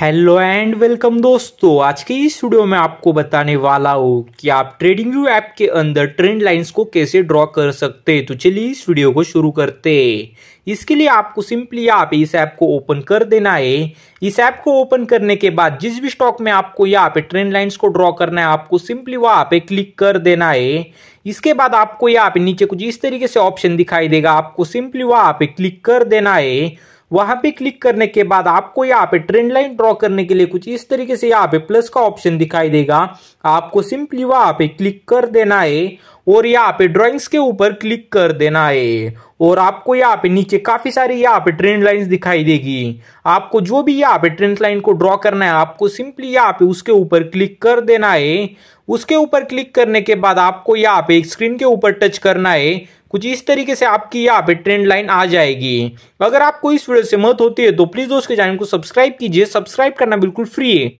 hello and welcome दोस्तों आज के इस वीडियो में आपको बताने वाला हूँ कि आप ट्रेडिंग व्यू ऐप के अंदर ट्रेंड लाइंस को कैसे ड्रॉ कर सकते हैं तो चलिए इस वीडियो को शुरू करते हैं इसके लिए आपको सिंपली आप इस ऐप को ओपन कर देना है इस ऐप को ओपन करने के बाद जिस भी स्टॉक में आपको यहाँ पे ट्रेंड लाइन्स को ड्रॉ करना है आपको सिंपली वहाँ पे क्लिक कर देना है इसके बाद आपको यहाँ पे नीचे कुछ इस तरीके से ऑप्शन दिखाई देगा आपको सिंपली वहाँ पे क्लिक कर देना है वहां पे क्लिक करने के बाद आपको यहाँ पे ट्रेंड लाइन ड्रॉ करने के लिए कुछ इस तरीके से यहाँ पे प्लस का ऑप्शन दिखाई देगा आपको सिंपली वहां पे क्लिक कर देना है और यहाँ पे ड्राइंग्स के ऊपर क्लिक कर देना है और आपको यहाँ पे नीचे काफी सारी यहाँ पे ट्रेंड लाइंस दिखाई देगी आपको जो भी यहाँ पे ट्रेंड लाइन को ड्रॉ करना है आपको सिंपली यहाँ पे उसके ऊपर क्लिक कर देना है उसके ऊपर क्लिक करने के बाद आपको यहाँ पे स्क्रीन के ऊपर टच करना है कुछ इस तरीके से आपकी यहाँ पे ट्रेंड लाइन आ जाएगी अगर आपको इस वीडियो से मत होती है तो प्लीज़ दोस्त के चैनल को सब्सक्राइब कीजिए सब्सक्राइब करना बिल्कुल फ्री है